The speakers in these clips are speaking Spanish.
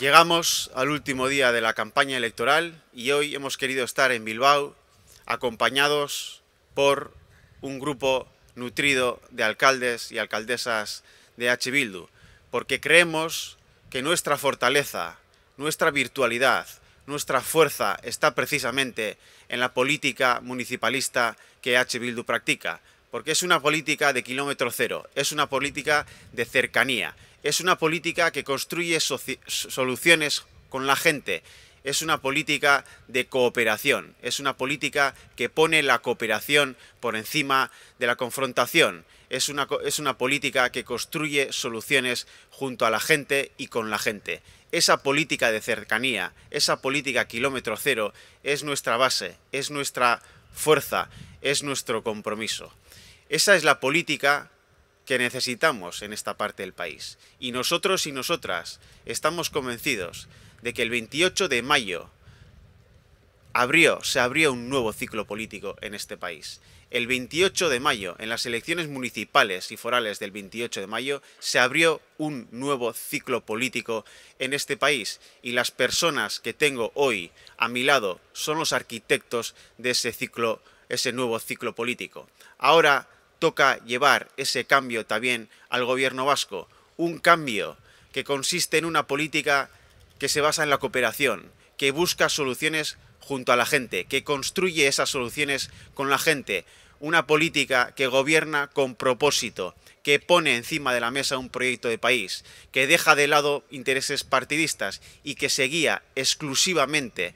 Llegamos al último día de la campaña electoral y hoy hemos querido estar en Bilbao acompañados por un grupo nutrido de alcaldes y alcaldesas de H. Bildu, porque creemos que nuestra fortaleza, nuestra virtualidad, nuestra fuerza está precisamente en la política municipalista que H. Bildu practica, porque es una política de kilómetro cero, es una política de cercanía, es una política que construye soluciones con la gente. Es una política de cooperación. Es una política que pone la cooperación por encima de la confrontación. es una política que construye soluciones junto a la gente y con la gente. Esa política de cercanía, esa política kilómetro cero, es nuestra base, es nuestra fuerza, es nuestro compromiso. Esa es la política que necesitamos en esta parte del país. Y nosotros y nosotras estamos convencidos de que el 28 de mayo abrió, se abrió un nuevo ciclo político en este país. El 28 de mayo, en las elecciones municipales y forales del 28 de mayo, se abrió un nuevo ciclo político en este país y las personas que tengo hoy a mi lado son los arquitectos de ese ciclo, ese nuevo ciclo político. Ahora toca llevar ese cambio también al gobierno vasco. Un cambio que consiste en una política que se basa en la cooperación, que busca soluciones junto a la gente, que construye esas soluciones con la gente. Una política que gobierna con propósito, que pone encima de la mesa un proyecto de país, que deja de lado intereses partidistas y que se guía exclusivamente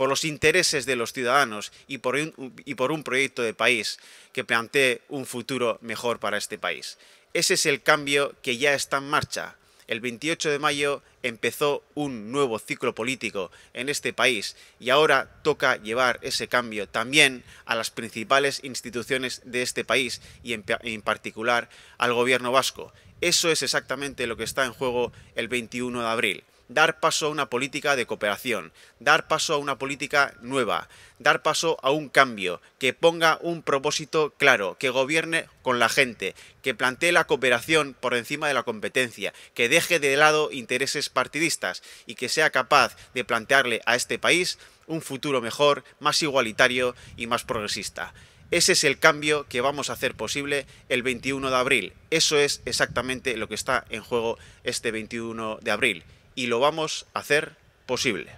por los intereses de los ciudadanos y por un, proyecto de país que plantee un futuro mejor para este país. Ese es el cambio que ya está en marcha. El 28 de mayo empezó un nuevo ciclo político en este país y ahora toca llevar ese cambio también a las principales instituciones de este país y en, particular al gobierno vasco. Eso es exactamente lo que está en juego el 21 de abril dar paso a una política de cooperación, dar paso a una política nueva, dar paso a un cambio, que ponga un propósito claro, que gobierne con la gente, que plantee la cooperación por encima de la competencia, que deje de lado intereses partidistas y que sea capaz de plantearle a este país un futuro mejor, más igualitario y más progresista. Ese es el cambio que vamos a hacer posible el 21 de abril. Eso es exactamente lo que está en juego este 21 de abril y lo vamos a hacer posible.